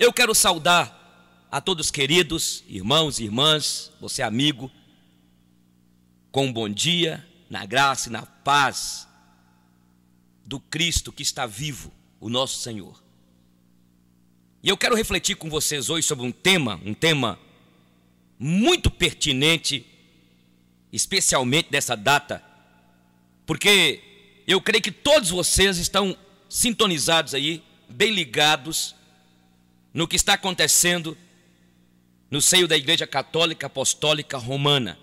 Eu quero saudar a todos queridos, irmãos e irmãs, você amigo, com um bom dia, na graça e na paz do Cristo que está vivo, o nosso Senhor. E eu quero refletir com vocês hoje sobre um tema, um tema muito pertinente, especialmente nessa data, porque eu creio que todos vocês estão sintonizados aí, bem ligados no que está acontecendo no seio da Igreja Católica Apostólica Romana.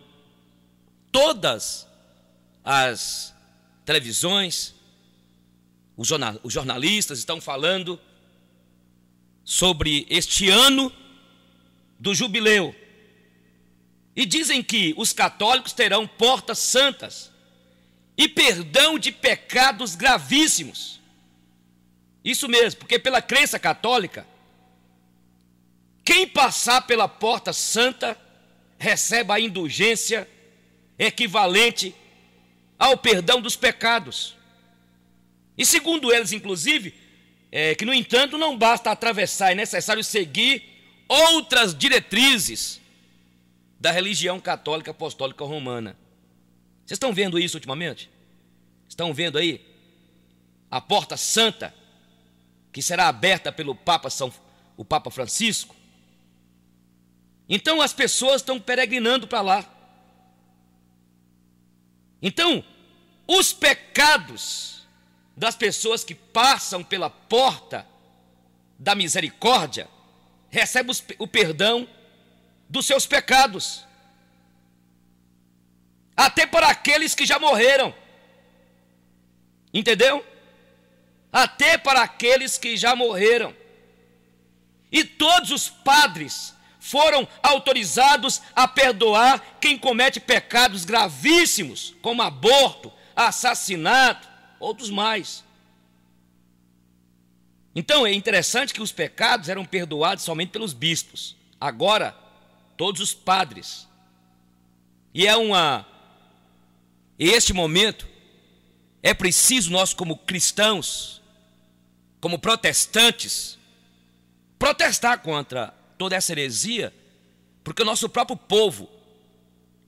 Todas as televisões, os jornalistas estão falando sobre este ano do jubileu. E dizem que os católicos terão portas santas e perdão de pecados gravíssimos. Isso mesmo, porque pela crença católica, quem passar pela porta santa recebe a indulgência equivalente ao perdão dos pecados. E segundo eles, inclusive, é que, no entanto, não basta atravessar, é necessário seguir outras diretrizes da religião católica apostólica romana. Vocês estão vendo isso ultimamente? Estão vendo aí a porta santa que será aberta pelo Papa São o Papa Francisco? Então as pessoas estão peregrinando para lá. Então, os pecados das pessoas que passam pela porta da misericórdia recebem o perdão dos seus pecados. Até para aqueles que já morreram. Entendeu? Até para aqueles que já morreram. E todos os padres foram autorizados a perdoar quem comete pecados gravíssimos, como aborto, assassinato, outros mais. Então é interessante que os pecados eram perdoados somente pelos bispos. Agora, todos os padres. E é uma. E este momento é preciso nós, como cristãos, como protestantes, protestar contra toda essa heresia, porque o nosso próprio povo,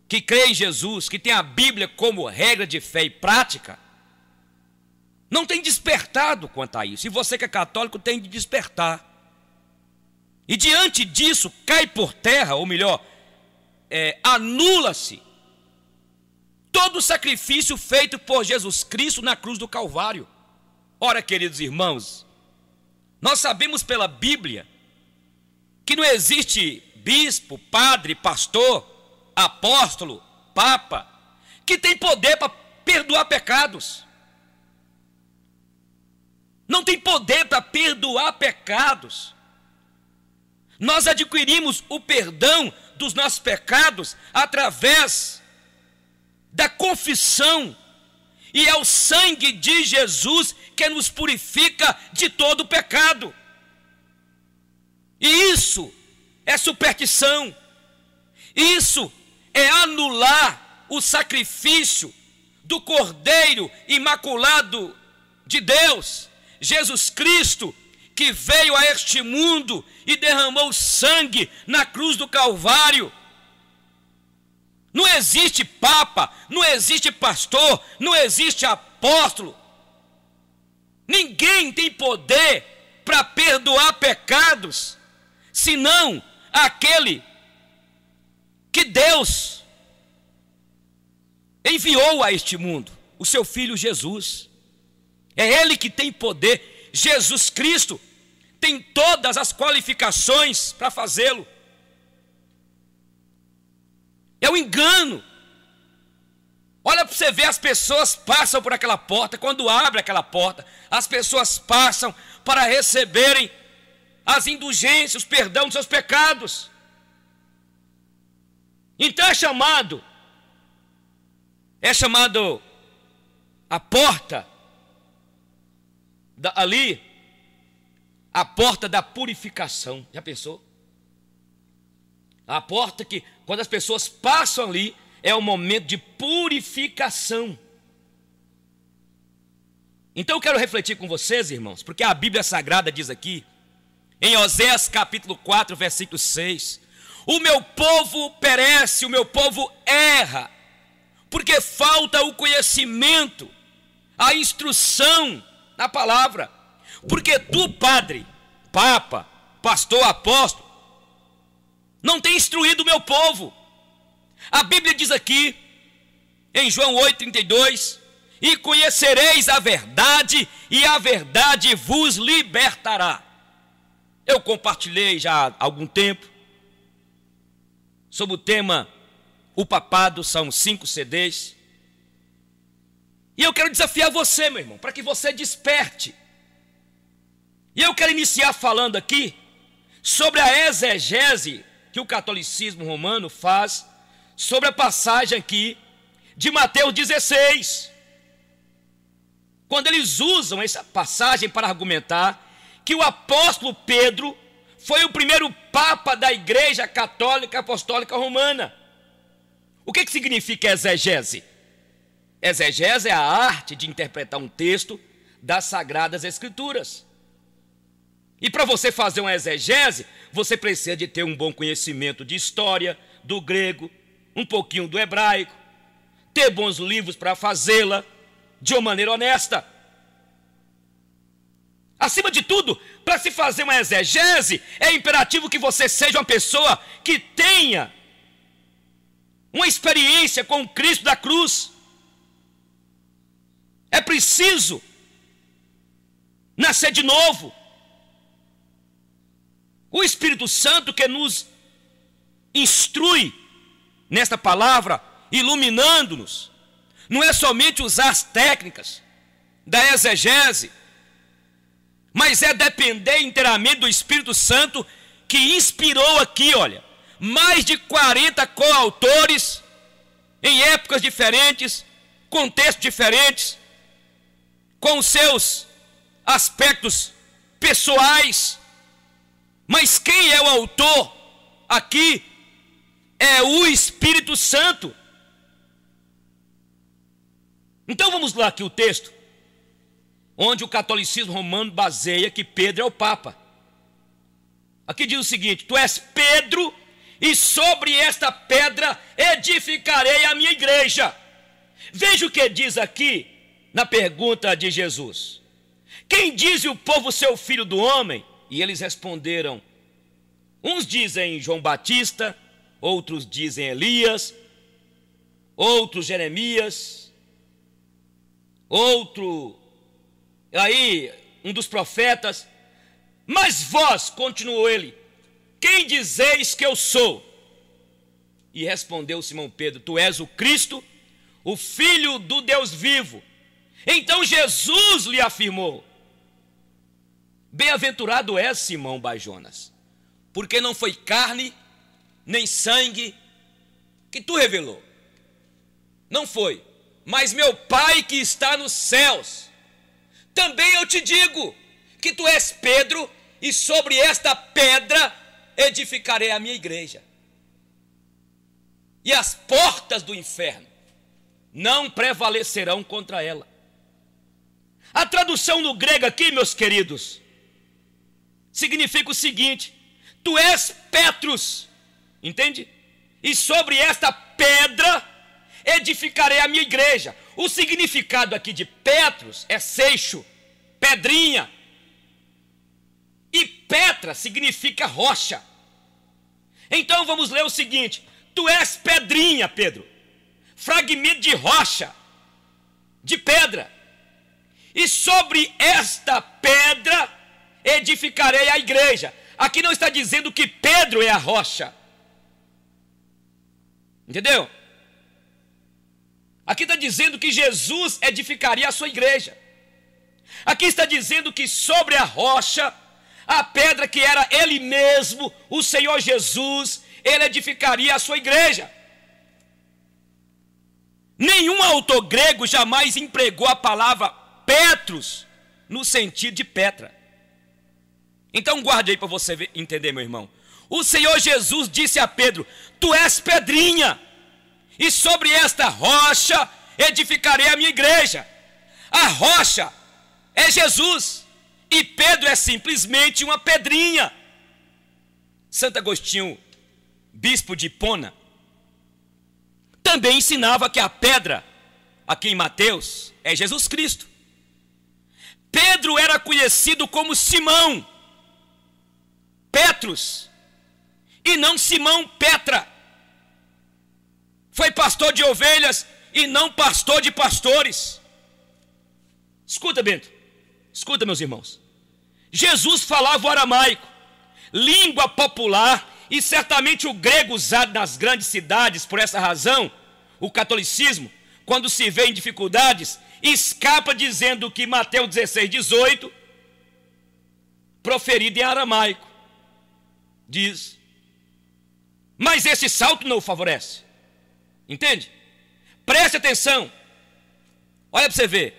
que crê em Jesus, que tem a Bíblia como regra de fé e prática, não tem despertado quanto a isso. E você que é católico tem de despertar. E diante disso cai por terra, ou melhor, é, anula-se todo o sacrifício feito por Jesus Cristo na cruz do Calvário. Ora, queridos irmãos, nós sabemos pela Bíblia que não existe bispo, padre, pastor, apóstolo, papa, que tem poder para perdoar pecados. Não tem poder para perdoar pecados. Nós adquirimos o perdão dos nossos pecados através da confissão. E é o sangue de Jesus que nos purifica de todo pecado. E isso é superstição. Isso é anular o sacrifício do Cordeiro Imaculado de Deus, Jesus Cristo, que veio a este mundo e derramou sangue na cruz do Calvário. Não existe papa, não existe pastor, não existe apóstolo. Ninguém tem poder para perdoar pecados senão aquele que Deus enviou a este mundo, o seu filho Jesus. É ele que tem poder. Jesus Cristo tem todas as qualificações para fazê-lo. É um engano. Olha para você ver, as pessoas passam por aquela porta, quando abre aquela porta, as pessoas passam para receberem as indulgências, o perdão dos seus pecados. Então é chamado, é chamado a porta da, ali, a porta da purificação. Já pensou? A porta que, quando as pessoas passam ali, é o momento de purificação. Então eu quero refletir com vocês, irmãos, porque a Bíblia Sagrada diz aqui em Oséias capítulo 4, versículo 6. O meu povo perece, o meu povo erra, porque falta o conhecimento, a instrução na palavra. Porque tu, padre, papa, pastor, apóstolo, não tem instruído o meu povo. A Bíblia diz aqui, em João 32, E conhecereis a verdade, e a verdade vos libertará. Eu compartilhei já há algum tempo sobre o tema O Papado, são cinco CDs. E eu quero desafiar você, meu irmão, para que você desperte. E eu quero iniciar falando aqui sobre a exegese que o catolicismo romano faz sobre a passagem aqui de Mateus 16. Quando eles usam essa passagem para argumentar que o apóstolo Pedro foi o primeiro papa da Igreja Católica Apostólica Romana. O que, que significa exegese? Exegese é a arte de interpretar um texto das Sagradas Escrituras. E para você fazer uma exegese, você precisa de ter um bom conhecimento de história, do grego, um pouquinho do hebraico, ter bons livros para fazê-la de uma maneira honesta. Acima de tudo, para se fazer uma exegese, é imperativo que você seja uma pessoa que tenha uma experiência com o Cristo da cruz. É preciso nascer de novo. O Espírito Santo que nos instrui nesta palavra, iluminando-nos, não é somente usar as técnicas da exegese, mas é depender inteiramente do Espírito Santo que inspirou aqui, olha, mais de 40 coautores em épocas diferentes, contextos diferentes, com seus aspectos pessoais. Mas quem é o autor aqui é o Espírito Santo. Então vamos lá aqui o texto onde o catolicismo romano baseia que Pedro é o Papa. Aqui diz o seguinte: Tu és Pedro, e sobre esta pedra edificarei a minha igreja. Veja o que diz aqui na pergunta de Jesus: Quem diz o povo ser o filho do homem? E eles responderam: Uns dizem João Batista, outros dizem Elias, outros Jeremias, outro aí um dos profetas, mas vós, continuou ele, quem dizeis que eu sou? E respondeu Simão Pedro: Tu és o Cristo, o Filho do Deus vivo. Então Jesus lhe afirmou: Bem-aventurado és, Simão Bajonas, porque não foi carne nem sangue que tu revelou. Não foi, mas meu Pai que está nos céus. Também eu te digo que tu és Pedro, e sobre esta pedra edificarei a minha igreja. E as portas do inferno não prevalecerão contra ela. A tradução no grego aqui, meus queridos, significa o seguinte: tu és Petrus, entende? E sobre esta pedra edificarei a minha igreja. O significado aqui de Petros é seixo, pedrinha. E Petra significa rocha. Então vamos ler o seguinte: Tu és pedrinha, Pedro, fragmento de rocha, de pedra. E sobre esta pedra edificarei a igreja. Aqui não está dizendo que Pedro é a rocha. Entendeu? Aqui está dizendo que Jesus edificaria a sua igreja. Aqui está dizendo que sobre a rocha, a pedra que era Ele mesmo, o Senhor Jesus, Ele edificaria a sua igreja. Nenhum autor grego jamais empregou a palavra Petros no sentido de Petra. Então guarde aí para você entender, meu irmão. O Senhor Jesus disse a Pedro: Tu és pedrinha e sobre esta rocha edificarei a minha igreja. A rocha é Jesus, e Pedro é simplesmente uma pedrinha. Santo Agostinho, bispo de Hipona, também ensinava que a pedra, aqui em Mateus, é Jesus Cristo. Pedro era conhecido como Simão, Petrus, e não Simão Petra foi pastor de ovelhas e não pastor de pastores. Escuta, Bento. Escuta, meus irmãos. Jesus falava o aramaico, língua popular, e certamente o grego usado nas grandes cidades, por essa razão, o catolicismo, quando se vê em dificuldades, escapa dizendo que Mateus 16, 18, proferido em aramaico, diz. Mas esse salto não o favorece. Entende? Preste atenção. Olha para você ver.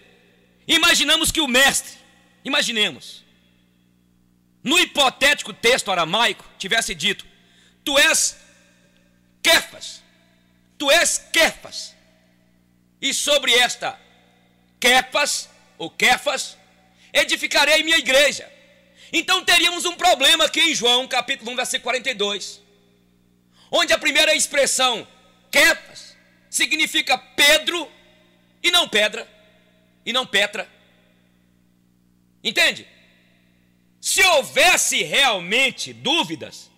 Imaginamos que o mestre, imaginemos, no hipotético texto aramaico, tivesse dito: Tu és Kefas, tu és Kefas. E sobre esta Kefas, ou Kefas, edificarei minha igreja. Então teríamos um problema aqui em João, capítulo 1, versículo 42, onde a primeira expressão Kefas significa Pedro e não pedra, e não Petra. Entende? Se houvesse realmente dúvidas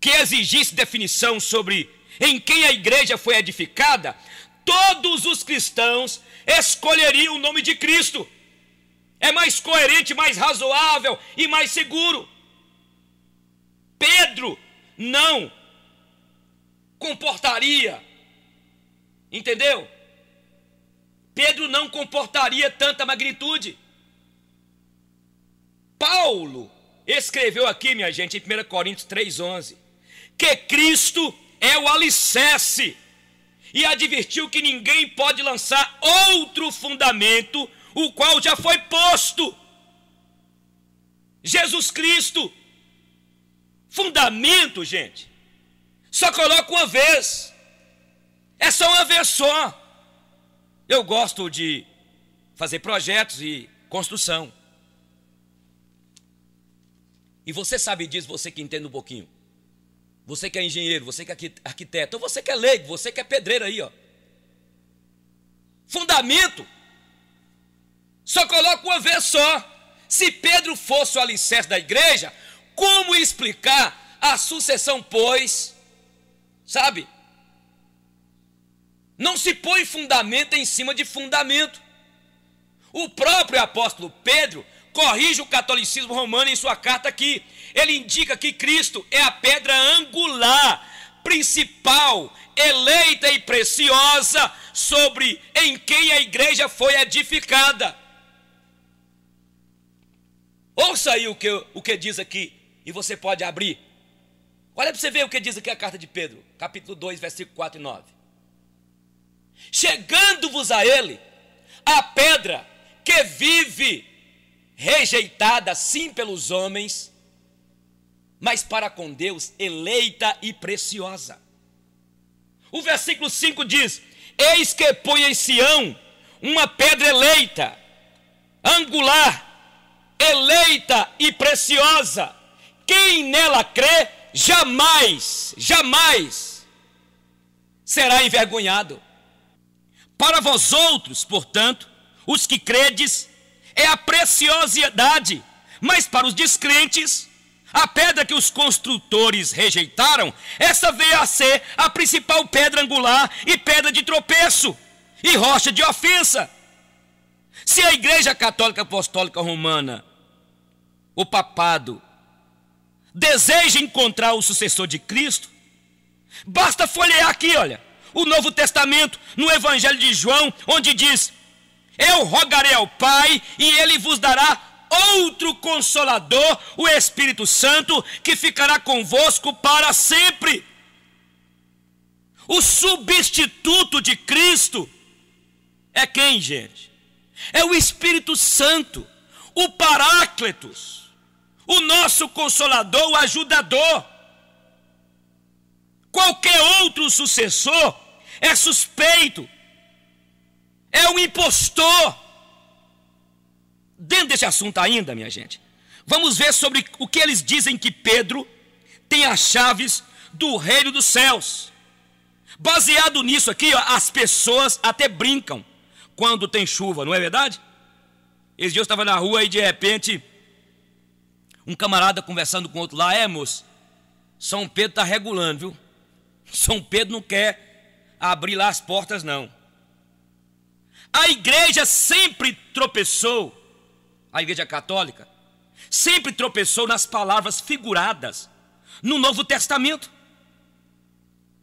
que exigisse definição sobre em quem a igreja foi edificada, todos os cristãos escolheriam o nome de Cristo. É mais coerente, mais razoável e mais seguro. Pedro não comportaria. Entendeu? Pedro não comportaria tanta magnitude. Paulo escreveu aqui, minha gente, em 1 Coríntios 3,11, que Cristo é o alicerce e advertiu que ninguém pode lançar outro fundamento, o qual já foi posto. Jesus Cristo. Fundamento, gente só coloca uma vez. É só uma vez só. Eu gosto de fazer projetos e construção. E você sabe disso, você que entende um pouquinho. Você que é engenheiro, você que é arquiteto, você que é leigo, você que é pedreiro aí, ó. Fundamento. Só coloca uma vez só. Se Pedro fosse o alicerce da igreja, como explicar a sucessão, pois, Sabe? Não se põe fundamento em cima de fundamento. O próprio apóstolo Pedro corrige o catolicismo romano em sua carta aqui. Ele indica que Cristo é a pedra angular, principal, eleita e preciosa sobre em quem a igreja foi edificada. Ouça aí o que, o que diz aqui, e você pode abrir Olha para você ver o que diz aqui a carta de Pedro, capítulo 2, versículo 4 e 9. Chegando-vos a ele, a pedra que vive rejeitada sim pelos homens, mas para com Deus eleita e preciosa. O versículo 5 diz: Eis que põe em Sião uma pedra eleita, angular, eleita e preciosa. Quem nela crê jamais, jamais será envergonhado. Para vós outros, portanto, os que credes, é a preciosidade, mas para os descrentes, a pedra que os construtores rejeitaram, essa veio a ser a principal pedra angular e pedra de tropeço e rocha de ofensa. Se a Igreja Católica Apostólica Romana, o papado deseja encontrar o sucessor de Cristo, basta folhear aqui, olha, o Novo Testamento, no Evangelho de João, onde diz: Eu rogarei ao Pai e ele vos dará outro consolador, o Espírito Santo, que ficará convosco para sempre. O substituto de Cristo é quem, gente? É o Espírito Santo, o Paráclitos o nosso consolador, o ajudador. Qualquer outro sucessor é suspeito, é um impostor. Dentro desse assunto ainda, minha gente, vamos ver sobre o que eles dizem que Pedro tem as chaves do reino dos céus. Baseado nisso aqui, ó, as pessoas até brincam quando tem chuva, não é verdade? Esse dia eu estava na rua e de repente um camarada conversando com outro lá, é moço, São Pedro está regulando, viu? São Pedro não quer abrir lá as portas, não. A igreja sempre tropeçou, a igreja católica, sempre tropeçou nas palavras figuradas no Novo Testamento.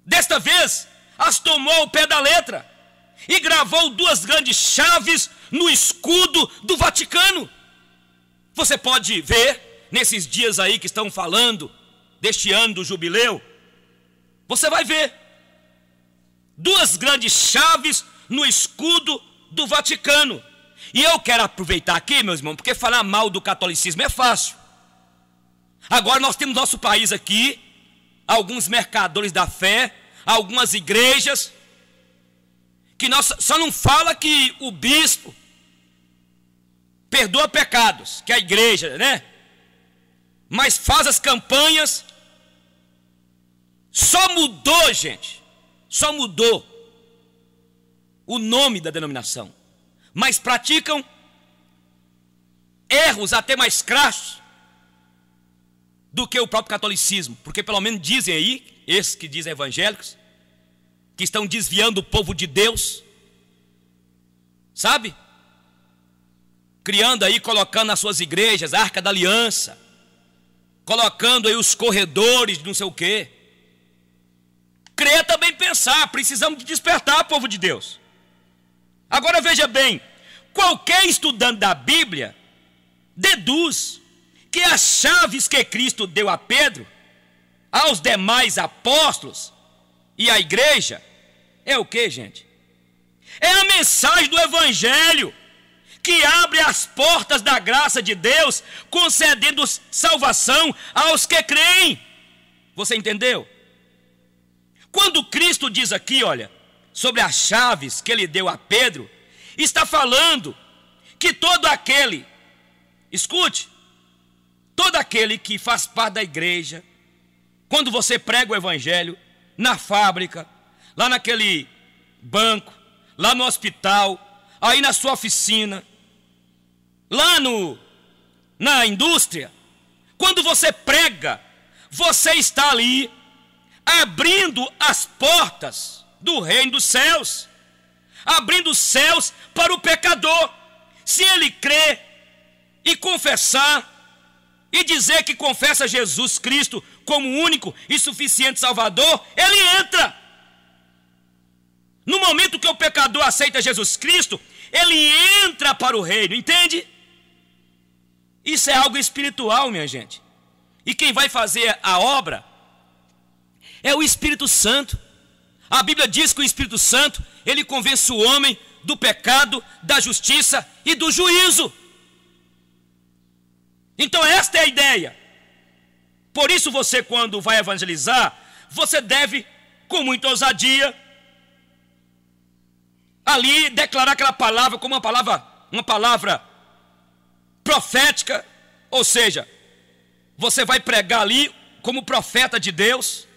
Desta vez, as tomou ao pé da letra e gravou duas grandes chaves no escudo do Vaticano. Você pode ver nesses dias aí que estão falando, deste ano do jubileu, você vai ver duas grandes chaves no escudo do Vaticano. E eu quero aproveitar aqui, meus irmãos, porque falar mal do catolicismo é fácil. Agora nós temos nosso país aqui, alguns mercadores da fé, algumas igrejas, que nós, só não fala que o bispo perdoa pecados, que a igreja, né? mas faz as campanhas. Só mudou, gente, só mudou o nome da denominação, mas praticam erros até mais crassos do que o próprio catolicismo, porque pelo menos dizem aí, esses que dizem evangélicos, que estão desviando o povo de Deus, sabe? Criando aí, colocando nas suas igrejas a arca da aliança, colocando aí os corredores, não sei o quê. Crê também pensar, precisamos de despertar, povo de Deus. Agora veja bem, qualquer estudante da Bíblia deduz que as chaves que Cristo deu a Pedro, aos demais apóstolos e à igreja, é o que, gente? É a mensagem do Evangelho que abre as portas da graça de Deus, concedendo salvação aos que creem. Você entendeu? Quando Cristo diz aqui, olha, sobre as chaves que ele deu a Pedro, está falando que todo aquele, escute, todo aquele que faz parte da igreja, quando você prega o evangelho, na fábrica, lá naquele banco, lá no hospital, aí na sua oficina, lá no na indústria, quando você prega, você está ali abrindo as portas do reino dos céus, abrindo os céus para o pecador. Se ele crer e confessar e dizer que confessa Jesus Cristo como único e suficiente Salvador, ele entra. No momento que o pecador aceita Jesus Cristo, ele entra para o reino, entende? Isso é algo espiritual, minha gente. E quem vai fazer a obra é o Espírito Santo. A Bíblia diz que o Espírito Santo, ele convence o homem do pecado, da justiça e do juízo. Então esta é a ideia. Por isso você quando vai evangelizar, você deve com muita ousadia ali declarar aquela palavra como uma palavra, uma palavra profética, ou seja, você vai pregar ali como profeta de Deus,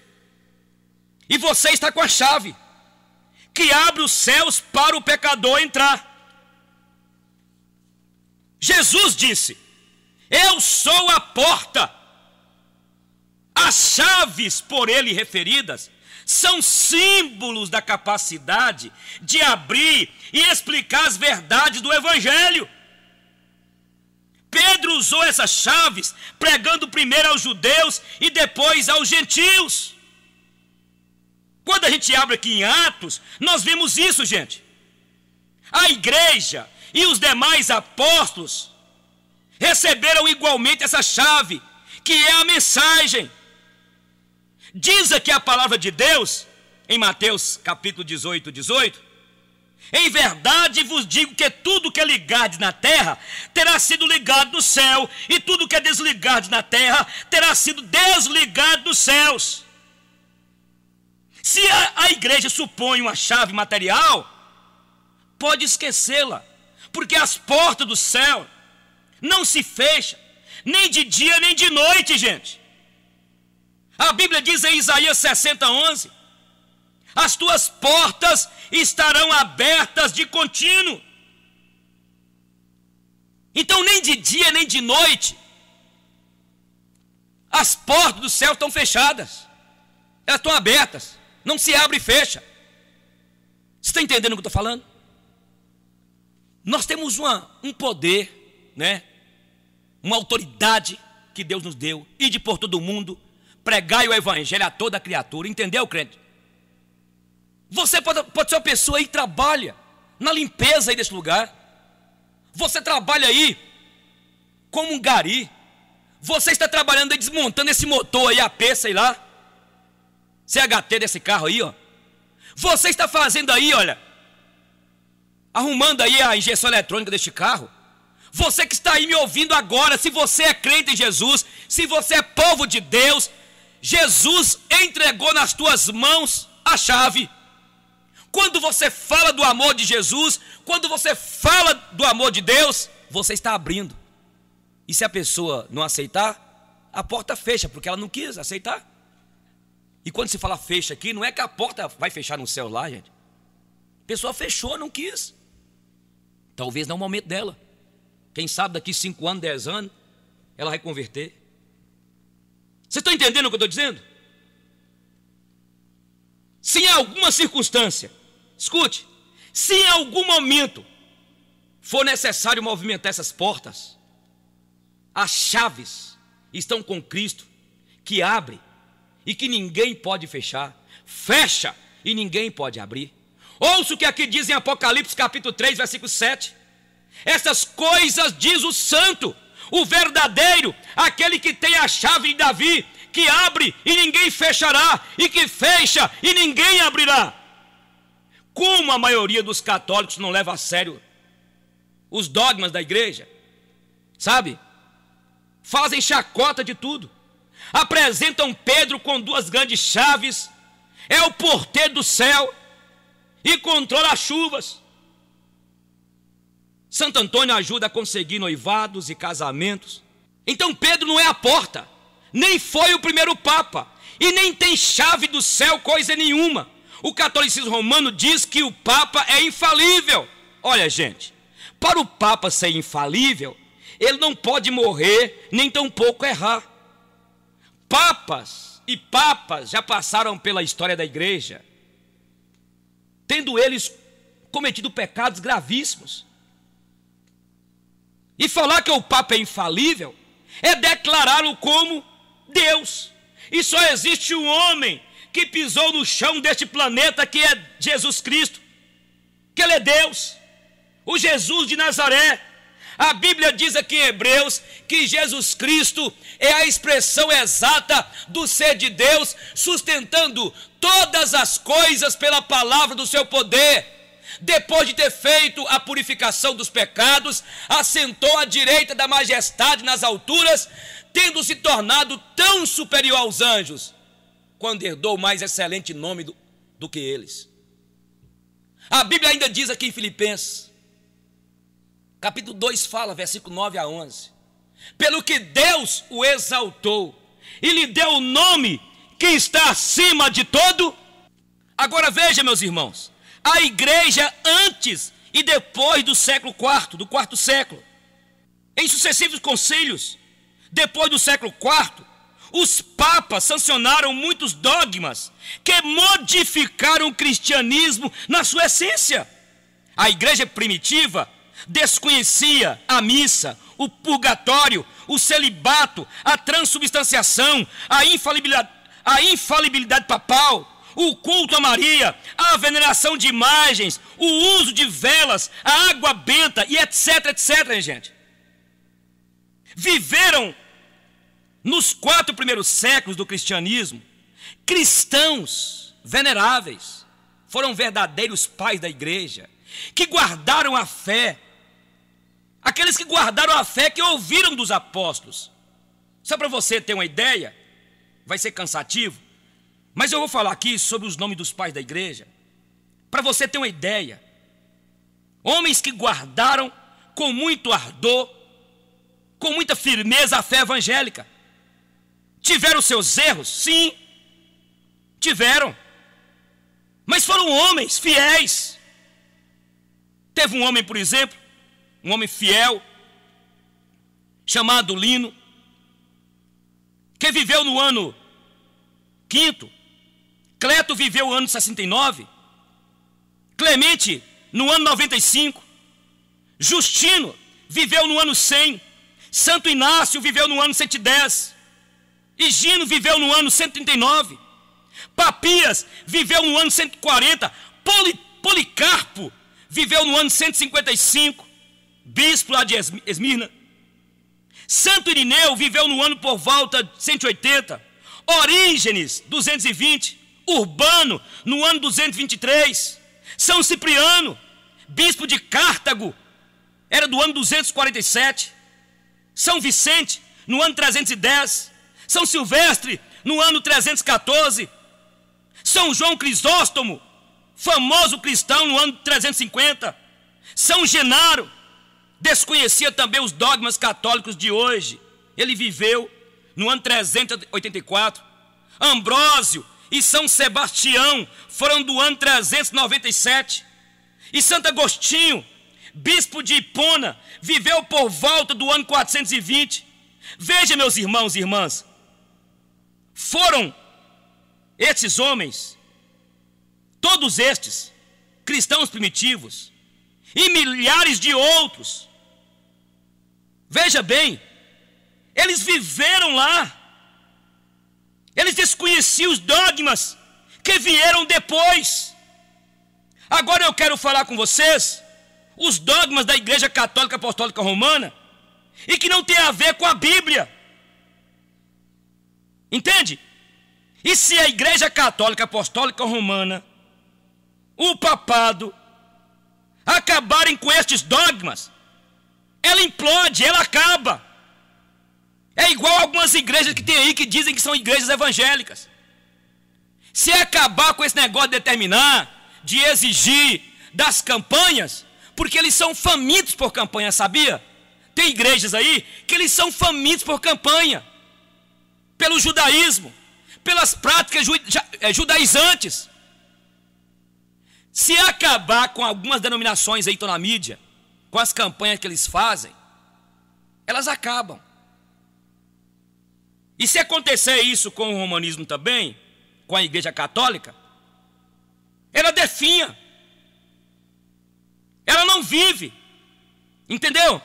e você está com a chave que abre os céus para o pecador entrar. Jesus disse: Eu sou a porta. As chaves por ele referidas são símbolos da capacidade de abrir e explicar as verdades do Evangelho. Pedro usou essas chaves, pregando primeiro aos judeus e depois aos gentios. Quando a gente abre aqui em Atos, nós vemos isso, gente. A igreja e os demais apóstolos receberam igualmente essa chave, que é a mensagem. Diz aqui a palavra de Deus, em Mateus capítulo 18, 18, em verdade vos digo que tudo que é ligardes na terra terá sido ligado no céu, e tudo que é desligardes na terra terá sido desligado dos céus. Se a, a igreja supõe uma chave material, pode esquecê-la, porque as portas do céu não se fecham, nem de dia nem de noite, gente. A Bíblia diz em Isaías 60, 11: As tuas portas estarão abertas de contínuo. Então, nem de dia nem de noite, as portas do céu estão fechadas, elas estão abertas, não se abre e fecha. Você está entendendo o que eu estou falando? Nós temos uma, um poder, né? uma autoridade que Deus nos deu, e de por todo mundo, pregai o evangelho a toda criatura, entendeu, crente? Você pode, pode ser uma pessoa aí que trabalha na limpeza aí desse lugar. Você trabalha aí como um gari. Você está trabalhando aí desmontando esse motor aí, AP, sei lá. CHT desse carro aí, ó. Você está fazendo aí, olha. Arrumando aí a injeção eletrônica deste carro. Você que está aí me ouvindo agora, se você é crente em Jesus, se você é povo de Deus, Jesus entregou nas tuas mãos a chave quando você fala do amor de Jesus, quando você fala do amor de Deus, você está abrindo. E se a pessoa não aceitar, a porta fecha, porque ela não quis aceitar. E quando se fala fecha aqui, não é que a porta vai fechar no céu lá, gente. A pessoa fechou, não quis. Talvez não é o momento dela. Quem sabe daqui 5 anos, 10 anos, ela vai converter. Vocês estão entendendo o que eu estou dizendo? Se em alguma circunstância Escute, se em algum momento for necessário movimentar essas portas, as chaves estão com Cristo, que abre e que ninguém pode fechar, fecha e ninguém pode abrir. Ouça o que aqui diz em Apocalipse capítulo 3, versículo 7. Essas coisas diz o santo, o verdadeiro, aquele que tem a chave de Davi, que abre e ninguém fechará, e que fecha e ninguém abrirá. Como a maioria dos católicos não leva a sério os dogmas da igreja, sabe? Fazem chacota de tudo. Apresentam Pedro com duas grandes chaves, é o porteiro do céu e controla as chuvas. Santo Antônio ajuda a conseguir noivados e casamentos. Então Pedro não é a porta, nem foi o primeiro papa e nem tem chave do céu coisa nenhuma. O catolicismo romano diz que o Papa é infalível. Olha, gente, para o Papa ser infalível, ele não pode morrer, nem tampouco errar. Papas e papas já passaram pela história da igreja, tendo eles cometido pecados gravíssimos. E falar que o Papa é infalível é declará-lo como Deus. E só existe um homem que pisou no chão deste planeta, que é Jesus Cristo, que Ele é Deus, o Jesus de Nazaré. A Bíblia diz aqui em Hebreus que Jesus Cristo é a expressão exata do ser de Deus, sustentando todas as coisas pela palavra do seu poder. Depois de ter feito a purificação dos pecados, assentou à direita da majestade nas alturas, tendo se tornado tão superior aos anjos quando herdou mais excelente nome do, do que eles. A Bíblia ainda diz aqui em Filipenses, capítulo 2 fala, versículo 9 a 11: Pelo que Deus o exaltou e lhe deu o nome que está acima de todo. Agora veja, meus irmãos, a igreja antes e depois do século IV, do quarto século, em sucessivos concílios, depois do século IV, os papas sancionaram muitos dogmas que modificaram o cristianismo na sua essência. A igreja primitiva desconhecia a missa, o purgatório, o celibato, a transubstanciação, a infalibilidade, a infalibilidade papal, o culto a Maria, a veneração de imagens, o uso de velas, a água benta e etc, etc, gente. Viveram nos quatro primeiros séculos do cristianismo, cristãos veneráveis foram verdadeiros pais da igreja, que guardaram a fé, aqueles que guardaram a fé que ouviram dos apóstolos. Só para você ter uma ideia, vai ser cansativo, mas eu vou falar aqui sobre os nomes dos pais da igreja, para você ter uma ideia. Homens que guardaram com muito ardor, com muita firmeza a fé evangélica. Tiveram seus erros? Sim, tiveram. Mas foram homens fiéis. Teve um homem, por exemplo, um homem fiel, chamado Lino, que viveu no ano quinto, Cleto viveu o ano 69, Clemente no ano 95, Justino viveu no ano 100, Santo Inácio viveu no ano 110, Higino viveu no ano 139. Papias viveu no ano 140. Poli, Policarpo viveu no ano 155. Bispo lá de Esmirna. Santo Irineu viveu no ano por volta de 180. Orígenes, 220. Urbano, no ano 223. São Cipriano, bispo de Cartago, era do ano 247. São Vicente, no ano 310. São Silvestre, no ano 314. São João Crisóstomo, famoso cristão, no ano 350. São Genaro, desconhecia também os dogmas católicos de hoje. Ele viveu no ano 384. Ambrósio e São Sebastião foram do ano 397. E Santo Agostinho, bispo de Hipona, viveu por volta do ano 420. Veja, meus irmãos e irmãs, foram esses homens, todos estes, cristãos primitivos, e milhares de outros. Veja bem, eles viveram lá, eles desconheciam os dogmas que vieram depois. Agora eu quero falar com vocês os dogmas da Igreja Católica Apostólica Romana e que não tem a ver com a Bíblia. Entende? E se a Igreja Católica Apostólica Romana, o papado, acabarem com estes dogmas, ela implode, ela acaba. É igual algumas igrejas que tem aí que dizem que são igrejas evangélicas. Se acabar com esse negócio de determinar, de exigir das campanhas, porque eles são famintos por campanha, sabia? Tem igrejas aí que eles são famintos por campanha pelo judaísmo, pelas práticas eh, judaizantes. Se acabar com algumas denominações aí estão na mídia, com as campanhas que eles fazem, elas acabam. E se acontecer isso com o romanismo também, com a Igreja Católica, ela definha. Ela não vive. Entendeu?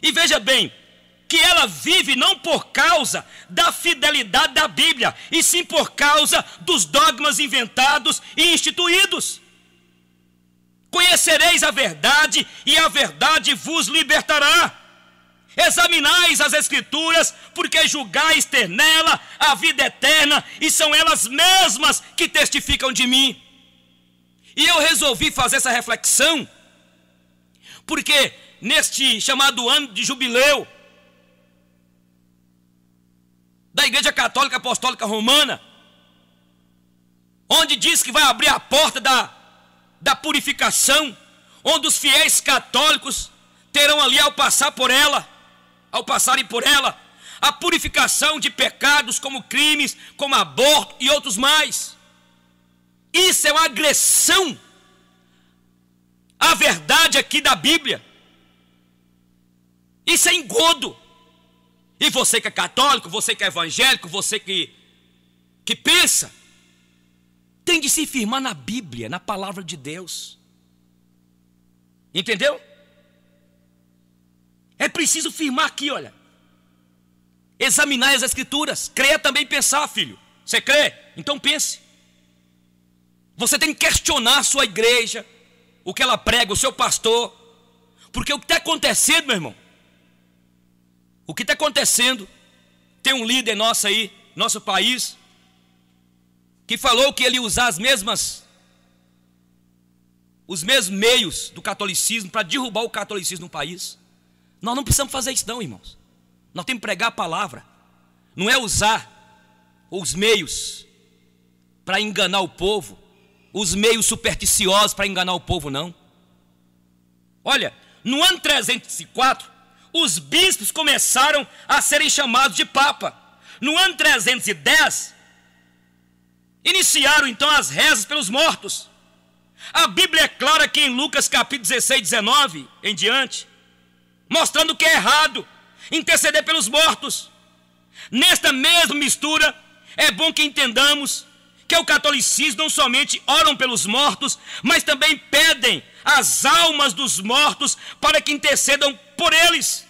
E veja bem, que ela vive não por causa da fidelidade da Bíblia, e sim por causa dos dogmas inventados e instituídos. Conhecereis a verdade, e a verdade vos libertará. Examinais as Escrituras, porque julgais ter nela a vida eterna, e são elas mesmas que testificam de mim. E eu resolvi fazer essa reflexão, porque neste chamado ano de jubileu, da Igreja Católica Apostólica Romana, onde diz que vai abrir a porta da, da purificação, onde os fiéis católicos terão ali ao passar por ela, ao passarem por ela, a purificação de pecados como crimes, como aborto e outros mais. Isso é uma agressão à verdade aqui da Bíblia. Isso é engodo. E você que é católico, você que é evangélico, você que, que pensa, tem de se firmar na Bíblia, na palavra de Deus. Entendeu? É preciso firmar aqui, olha. Examinar as escrituras. Creia também pensar, filho. Você crê? Então pense. Você tem que questionar a sua igreja, o que ela prega, o seu pastor. Porque o que está acontecendo, meu irmão, o que está acontecendo? Tem um líder nosso aí, nosso país, que falou que ele ia usar as mesmas, os mesmos meios do catolicismo para derrubar o catolicismo no país. Nós não precisamos fazer isso, não, irmãos. Nós temos que pregar a palavra. Não é usar os meios para enganar o povo, os meios supersticiosos para enganar o povo, não. Olha, no ano 304, os bispos começaram a serem chamados de papa. No ano 310, iniciaram então as rezas pelos mortos. A Bíblia é clara que em Lucas capítulo 16, 19 em diante, mostrando que é errado interceder pelos mortos. Nesta mesma mistura, é bom que entendamos que o catolicismo não somente oram pelos mortos, mas também pedem as almas dos mortos para que intercedam por eles.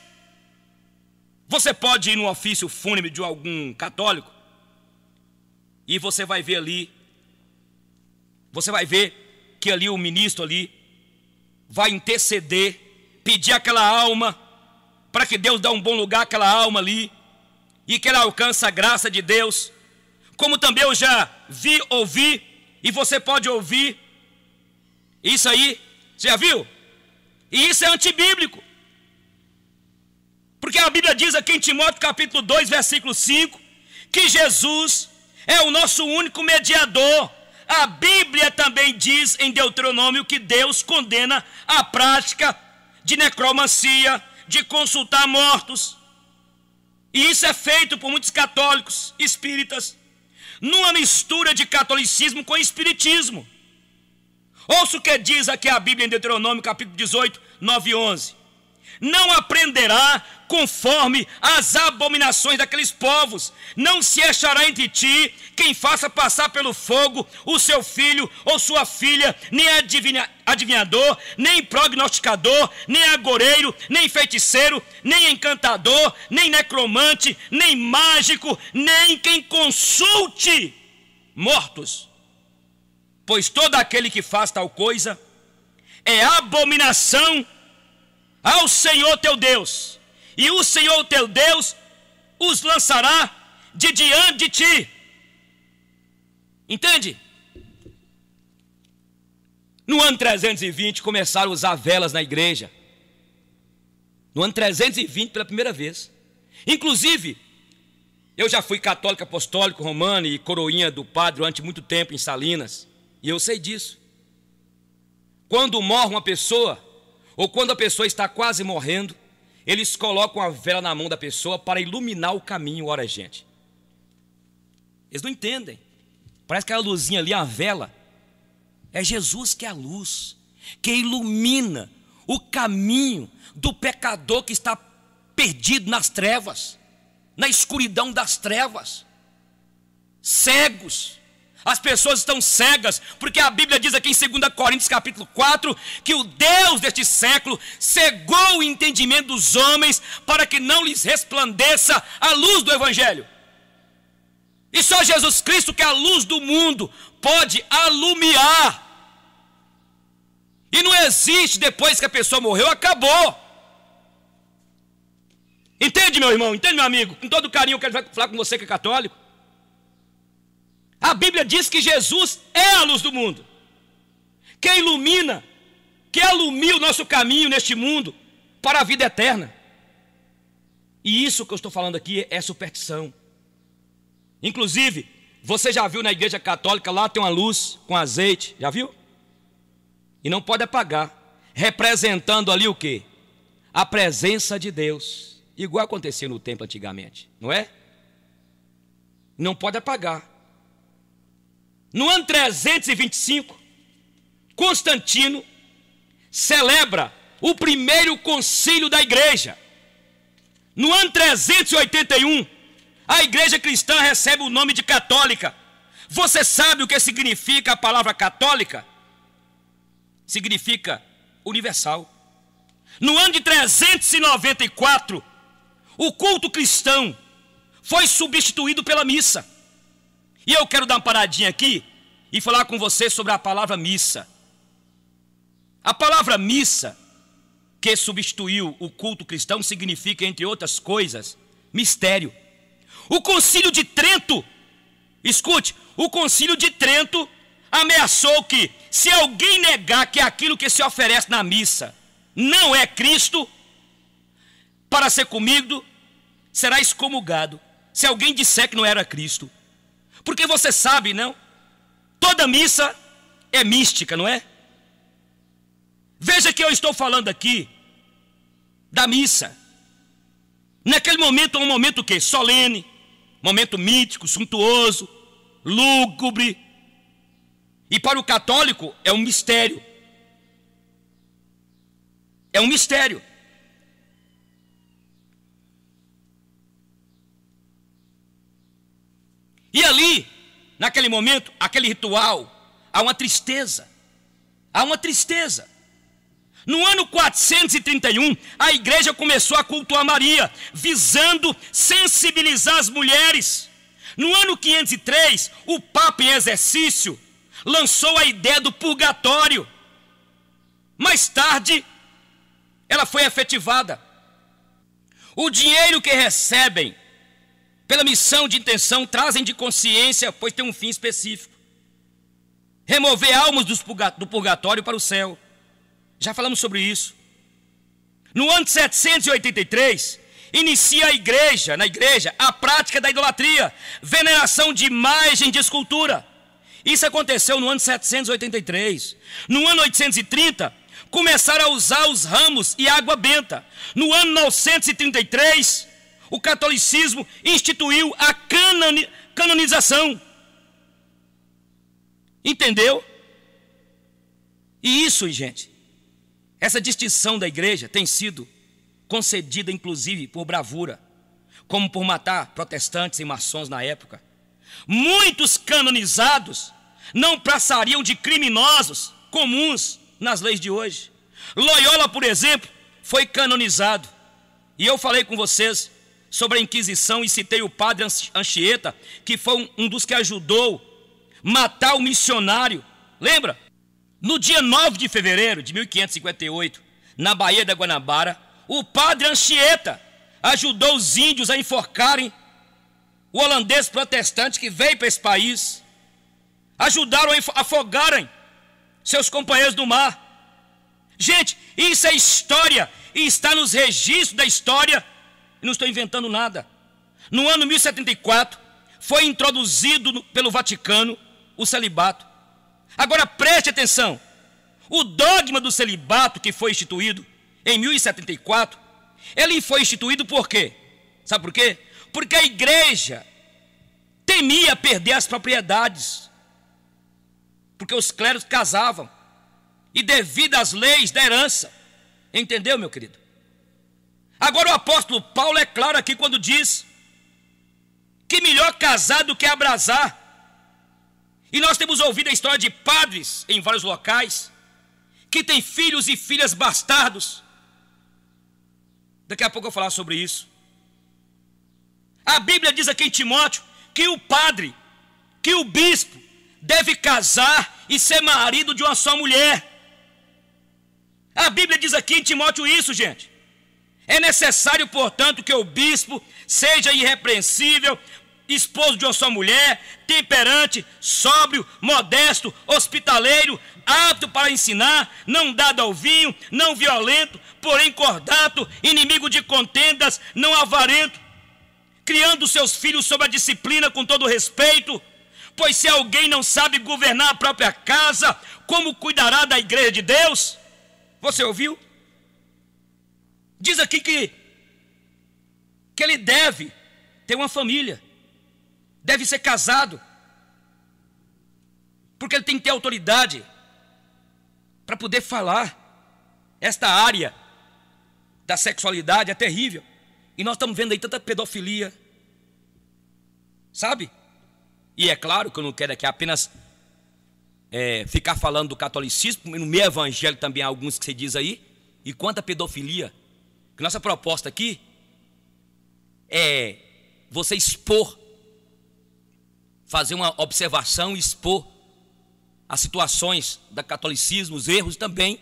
Você pode ir no ofício fúnebre de algum católico e você vai ver ali, você vai ver que ali o ministro ali vai interceder, pedir aquela alma para que Deus dê um bom lugar àquela alma ali e que ela alcance a graça de Deus. Como também eu já vi, ouvi e você pode ouvir isso aí, você já viu? E isso é antibíblico a Bíblia diz aqui em Timóteo capítulo 2, versículo 5, que Jesus é o nosso único mediador. A Bíblia também diz em Deuteronômio que Deus condena a prática de necromancia, de consultar mortos. E isso é feito por muitos católicos espíritas, numa mistura de catolicismo com espiritismo. Ouça o que diz aqui a Bíblia em Deuteronômio capítulo 18, 9 e 11 não aprenderá conforme as abominações daqueles povos, não se achará entre ti quem faça passar pelo fogo o seu filho ou sua filha, nem adivinha, adivinhador, nem prognosticador, nem agoreiro, nem feiticeiro, nem encantador, nem necromante, nem mágico, nem quem consulte mortos. Pois todo aquele que faz tal coisa é abominação ao Senhor teu Deus, e o Senhor teu Deus os lançará de diante de ti. Entende? No ano 320 começaram a usar velas na igreja. No ano 320 pela primeira vez. Inclusive, eu já fui católico apostólico romano e coroinha do padre durante muito tempo em Salinas, e eu sei disso. Quando morre uma pessoa, ou quando a pessoa está quase morrendo, eles colocam a vela na mão da pessoa para iluminar o caminho, ora gente. Eles não entendem. Parece que a luzinha ali, a vela, é Jesus que é a luz, que ilumina o caminho do pecador que está perdido nas trevas, na escuridão das trevas, cegos, as pessoas estão cegas, porque a Bíblia diz aqui em 2 Coríntios capítulo 4 que o Deus deste século cegou o entendimento dos homens para que não lhes resplandeça a luz do evangelho. E só Jesus Cristo, que é a luz do mundo, pode alumiar. E não existe depois que a pessoa morreu, acabou. Entende, meu irmão? Entende, meu amigo? Com todo carinho, que eu quero falar com você que é católico. A Bíblia diz que Jesus é a luz do mundo. que ilumina, que alumia o nosso caminho neste mundo para a vida eterna. E isso que eu estou falando aqui é superstição. Inclusive, você já viu na igreja católica lá tem uma luz com azeite, já viu? E não pode apagar, representando ali o quê? A presença de Deus, igual acontecia no templo antigamente, não é? Não pode apagar. No ano 325, Constantino celebra o primeiro concílio da igreja. No ano 381, a igreja cristã recebe o nome de católica. Você sabe o que significa a palavra católica? Significa universal. No ano de 394, o culto cristão foi substituído pela missa. E eu quero dar uma paradinha aqui e falar com você sobre a palavra missa. A palavra missa, que substituiu o culto cristão, significa, entre outras coisas, mistério. O Concílio de Trento, escute, o Concílio de Trento ameaçou que, se alguém negar que aquilo que se oferece na missa não é Cristo, para ser comido será excomulgado. Se alguém disser que não era Cristo, porque você sabe, não? Toda missa é mística, não é? Veja que eu estou falando aqui da missa. Naquele momento é um momento que solene, momento mítico, suntuoso, lúgubre. E para o católico é um mistério. É um mistério. E ali, naquele momento, aquele ritual, há uma tristeza. Há uma tristeza. No ano 431, a igreja começou a cultuar Maria, visando sensibilizar as mulheres. No ano 503, o Papa em exercício lançou a ideia do purgatório. Mais tarde, ela foi efetivada. O dinheiro que recebem pela missão de intenção, trazem de consciência, pois tem um fim específico. Remover almas do purgatório para o céu. Já falamos sobre isso. No ano 783, inicia a igreja, na igreja, a prática da idolatria, veneração de imagem de escultura. Isso aconteceu no ano 783. No ano 830, começaram a usar os ramos e água benta. No ano 933, o catolicismo instituiu a canoni canonização. Entendeu? E isso, gente, essa distinção da igreja tem sido concedida inclusive por bravura, como por matar protestantes e maçons na época. Muitos canonizados não passariam de criminosos comuns nas leis de hoje. Loyola, por exemplo, foi canonizado. E eu falei com vocês sobre a Inquisição e citei o padre Anchieta, que foi um dos que ajudou matar o missionário. Lembra? No dia 9 de fevereiro de 1558, na Baía da Guanabara, o padre Anchieta ajudou os índios a enforcarem o holandês protestante que veio para esse país. Ajudaram a afogarem seus companheiros do mar. Gente, isso é história e está nos registros da história não estou inventando nada. No ano 1074, foi introduzido pelo Vaticano o celibato. Agora preste atenção: o dogma do celibato que foi instituído em 1074, ele foi instituído por quê? Sabe por quê? Porque a igreja temia perder as propriedades, porque os clérigos casavam, e devido às leis da herança, entendeu, meu querido? Agora o apóstolo Paulo é claro aqui quando diz que melhor casar do que abrasar. E nós temos ouvido a história de padres em vários locais que têm filhos e filhas bastardos. Daqui a pouco eu vou falar sobre isso. A Bíblia diz aqui em Timóteo que o padre, que o bispo, deve casar e ser marido de uma só mulher. A Bíblia diz aqui em Timóteo isso, gente. É necessário, portanto, que o bispo seja irrepreensível, esposo de uma só mulher, temperante, sóbrio, modesto, hospitaleiro, apto para ensinar, não dado ao vinho, não violento, porém cordato, inimigo de contendas, não avarento, criando seus filhos sob a disciplina com todo respeito. Pois se alguém não sabe governar a própria casa, como cuidará da igreja de Deus? Você ouviu? Diz aqui que, que ele deve ter uma família, deve ser casado, porque ele tem que ter autoridade para poder falar. Esta área da sexualidade é terrível. E nós estamos vendo aí tanta pedofilia. Sabe? E é claro que eu não quero aqui apenas é, ficar falando do catolicismo, no meio evangelho também há alguns que se diz aí, e quanta pedofilia que nossa proposta aqui é você expor, fazer uma observação expor as situações do catolicismo, os erros também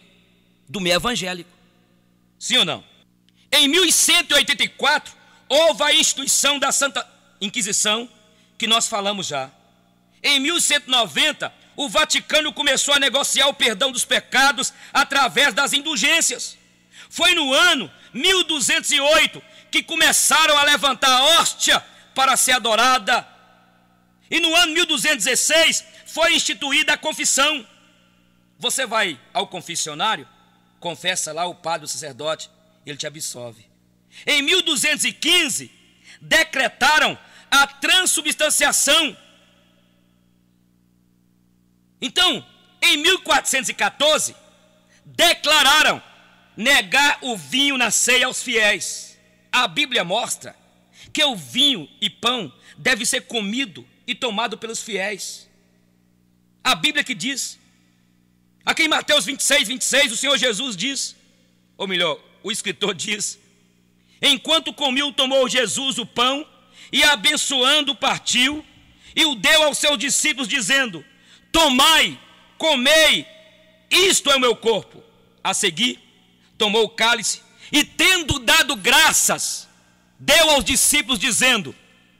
do meio evangélico. Sim ou não? Em 1184, houve a instituição da Santa Inquisição, que nós falamos já. Em 1190, o Vaticano começou a negociar o perdão dos pecados através das indulgências. Foi no ano 1208 que começaram a levantar a hóstia para ser adorada. E no ano 1216 foi instituída a confissão. Você vai ao confessionário, confessa lá o padre, o sacerdote, ele te absolve. Em 1215, decretaram a transubstanciação. Então, em 1414, declararam negar o vinho na ceia aos fiéis. A Bíblia mostra que o vinho e pão deve ser comido e tomado pelos fiéis. A Bíblia que diz, aqui em Mateus 26, 26, o Senhor Jesus diz, ou melhor, o escritor diz: Enquanto comiu, tomou Jesus o pão e, abençoando, partiu e o deu aos seus discípulos, dizendo: Tomai, comei, isto é o meu corpo. A seguir, tomou o cálice e, tendo dado graças, deu aos discípulos, dizendo: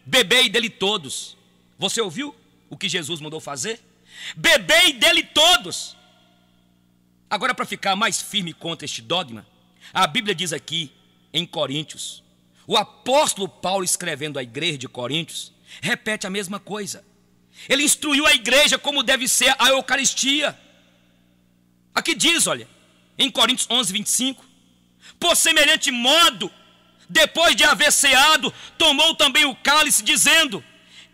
Bebei dele todos. Você ouviu o que Jesus mandou fazer? Bebei dele todos. Agora, para ficar mais firme contra este dogma, a Bíblia diz aqui em Coríntios, o apóstolo Paulo, escrevendo à igreja de Coríntios, repete a mesma coisa. Ele instruiu a igreja como deve ser a Eucaristia. Aqui diz, olha, em Coríntios 11, 25. Por semelhante modo, depois de haver ceado, tomou também o cálice, dizendo: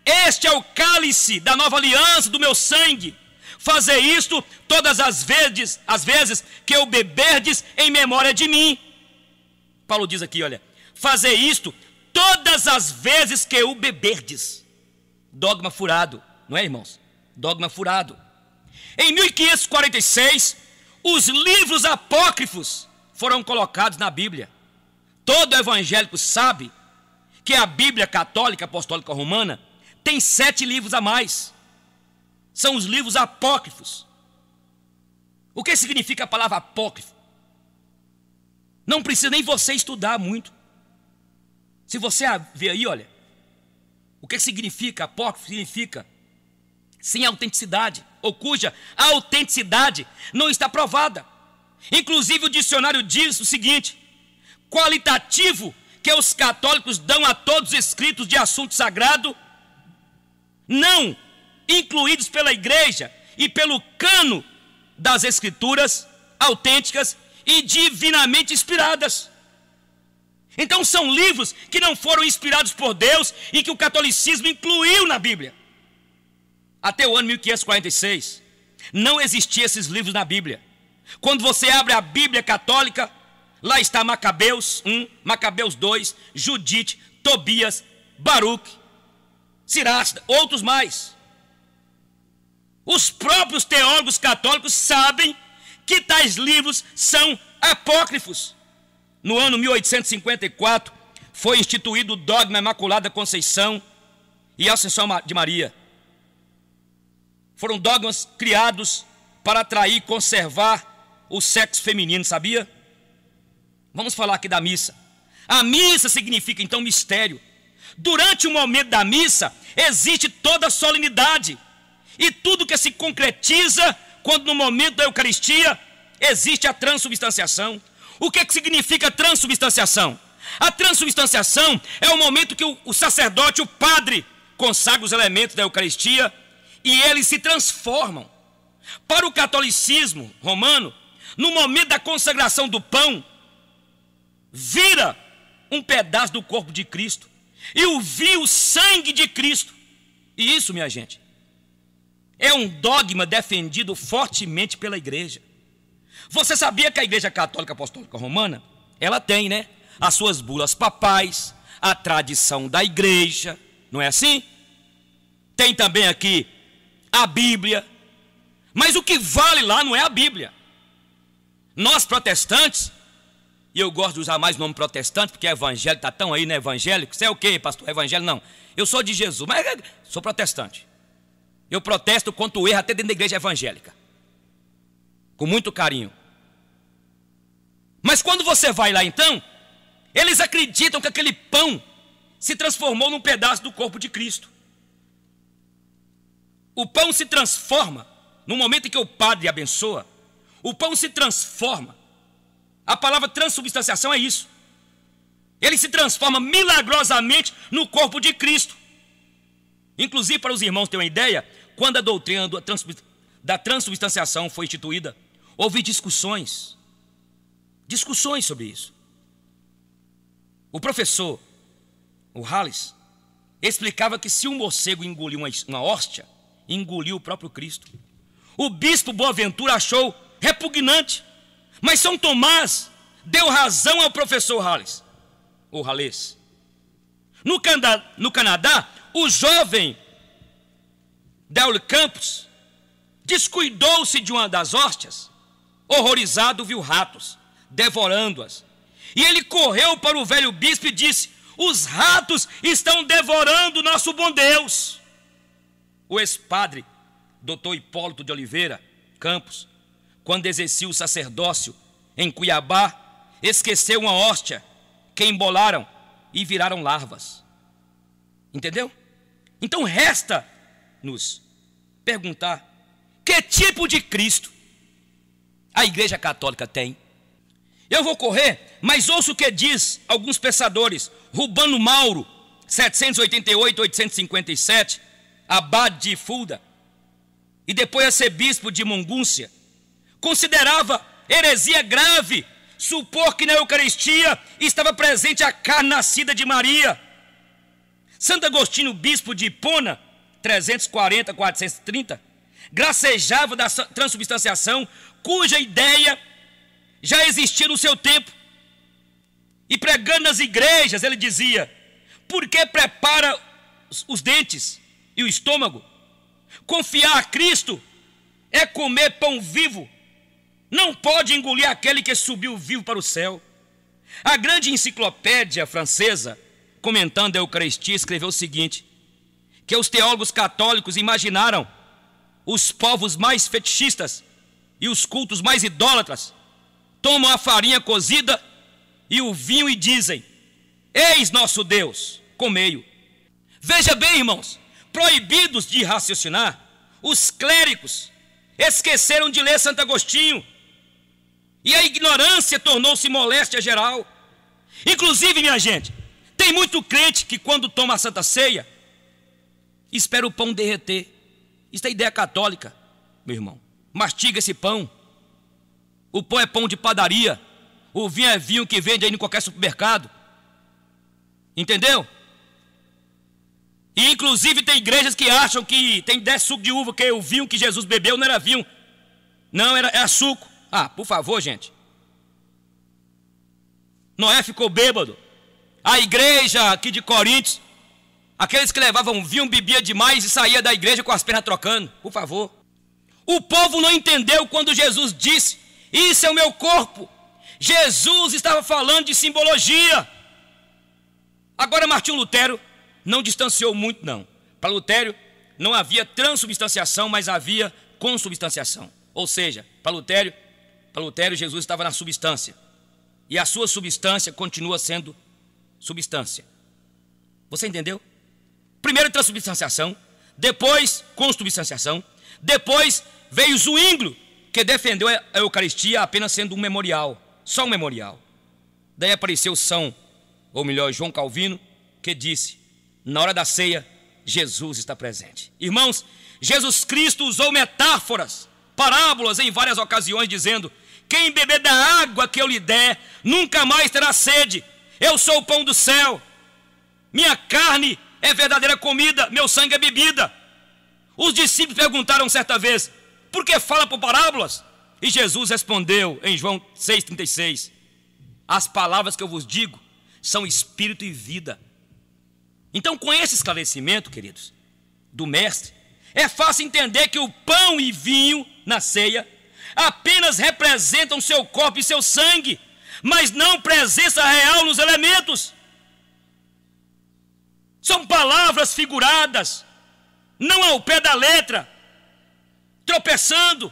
Este é o cálice da nova aliança do meu sangue. Fazer isto todas as vezes, as vezes que o beberdes em memória de mim. Paulo diz aqui, olha, fazer isto todas as vezes que o beberdes. Dogma furado, não é, irmãos? Dogma furado. Em 1546, os livros apócrifos foram colocados na Bíblia. Todo evangélico sabe que a Bíblia católica apostólica romana tem sete livros a mais. São os livros apócrifos. O que significa a palavra apócrifo? Não precisa nem você estudar muito. Se você ver aí, olha, o que significa apócrifo? Significa sem autenticidade, ou cuja autenticidade não está provada. Inclusive, o dicionário diz o seguinte: qualitativo que os católicos dão a todos os escritos de assunto sagrado, não incluídos pela igreja e pelo cano das escrituras autênticas e divinamente inspiradas. Então são livros que não foram inspirados por Deus e que o catolicismo incluiu na Bíblia até o ano 1546, não existiam esses livros na Bíblia. Quando você abre a Bíblia católica, lá está Macabeus 1, Macabeus 2, Judite, Tobias, Baruque, Sirasta, outros mais. Os próprios teólogos católicos sabem que tais livros são apócrifos. No ano 1854, foi instituído o dogma Imaculada Conceição e Ascensão de Maria foram dogmas criados para atrair e conservar o sexo feminino, sabia? Vamos falar aqui da missa. A missa significa então mistério. Durante o momento da missa existe toda a solenidade e tudo que se concretiza quando no momento da Eucaristia existe a transubstanciação. O que, é que significa transubstanciação? A transubstanciação é o momento que o, o sacerdote, o padre, consagra os elementos da Eucaristia e eles se transformam. Para o catolicismo romano, no momento da consagração do pão, vira um pedaço do corpo de Cristo e o vinho, o sangue de Cristo. E isso, minha gente, é um dogma defendido fortemente pela igreja. Você sabia que a Igreja Católica Apostólica Romana, ela tem, né, as suas bulas papais, a tradição da igreja, não é assim? Tem também aqui a Bíblia. Mas o que vale lá não é a Bíblia. Nós protestantes, e eu gosto de usar mais o nome protestante, porque é evangélico, está tão aí, né? Evangélico, você é o quê, pastor? evangélico? Não. Eu sou de Jesus, mas é, sou protestante. Eu protesto contra o erro até dentro da igreja evangélica. Com muito carinho. Mas quando você vai lá então, eles acreditam que aquele pão se transformou num pedaço do corpo de Cristo. O pão se transforma no momento em que o padre abençoa. O pão se transforma. A palavra transubstanciação é isso. Ele se transforma milagrosamente no corpo de Cristo. Inclusive, para os irmãos terem uma ideia, quando a doutrina da transubstanciação foi instituída, houve discussões. Discussões sobre isso. O professor, o Hales, explicava que se um morcego engoliu uma, uma hóstia, engoliu o próprio Cristo. O bispo Boaventura achou repugnante, mas São Tomás deu razão ao professor Hales, ou Hales. No, Canadá, no Canadá o jovem Del Campos descuidou-se de uma das hóstias, horrorizado viu ratos devorando-as. E ele correu para o velho bispo e disse: Os ratos estão devorando nosso bom Deus. O ex-padre, doutor Hipólito de Oliveira Campos, quando exercia o sacerdócio em Cuiabá, esqueceu uma hóstia que embolaram e viraram larvas. Entendeu? Então resta-nos perguntar que tipo de Cristo a Igreja Católica tem. Eu vou correr, mas ouço o que diz alguns pensadores, Rubano Mauro, 788, 857, abade de Fulda, e depois a ser bispo de Mungúncia, considerava heresia grave supor que na Eucaristia estava presente a carne nascida de Maria. Santo Agostinho, bispo de Hipona, 340, 430, gracejava da transubstanciação, cuja ideia já existia no seu tempo. E pregando nas igrejas, ele dizia: Por que prepara os dentes? e o estômago. Confiar a Cristo é comer pão vivo. Não pode engolir aquele que subiu vivo para o céu. A grande enciclopédia francesa, comentando a Eucaristia, escreveu o seguinte: que os teólogos católicos imaginaram os povos mais fetichistas e os cultos mais idólatras tomam a farinha cozida e o vinho e dizem: Eis nosso Deus, comei-o. Veja bem, irmãos, proibidos de raciocinar. Os clérigos esqueceram de ler Santo Agostinho. E a ignorância tornou-se moléstia geral. Inclusive, minha gente, tem muito crente que quando toma a Santa Ceia, espera o pão derreter. Isso é ideia católica, meu irmão. Mastiga esse pão. O pão é pão de padaria. O vinho é vinho que vende aí em qualquer supermercado. Entendeu? E inclusive tem igrejas que acham que tem 10 suco de uva, que é o vinho que Jesus bebeu não era vinho. Não, era, era suco. Ah, por favor, gente. Noé ficou bêbado. A igreja aqui de Coríntios, aqueles que levavam vinho, bebia demais e saía da igreja com as pernas trocando. Por favor. O povo não entendeu quando Jesus disse: Isso é o meu corpo. Jesus estava falando de simbologia. Agora, Martinho Lutero não distanciou muito, não. Para Lutério, não havia transubstanciação, mas havia consubstanciação. Ou seja, para Lutério, para Lutério, Jesus estava na substância. E a sua substância continua sendo substância. Você entendeu? Primeiro transubstanciação, depois consubstanciação, depois veio Zwinglio, que defendeu a Eucaristia apenas sendo um memorial, só um memorial. Daí apareceu São, ou melhor, João Calvino, que disse: na hora da ceia, Jesus está presente. Irmãos, Jesus Cristo usou metáforas, parábolas em várias ocasiões, dizendo: Quem beber da água que eu lhe der, nunca mais terá sede. Eu sou o pão do céu. Minha carne é verdadeira comida, meu sangue é bebida. Os discípulos perguntaram certa vez: Por que fala por parábolas? E Jesus respondeu em João 6,36: As palavras que eu vos digo são espírito e vida. Então, com esse esclarecimento, queridos, do mestre, é fácil entender que o pão e vinho na ceia apenas representam seu corpo e seu sangue, mas não presença real nos elementos. São palavras figuradas, não ao pé da letra, tropeçando.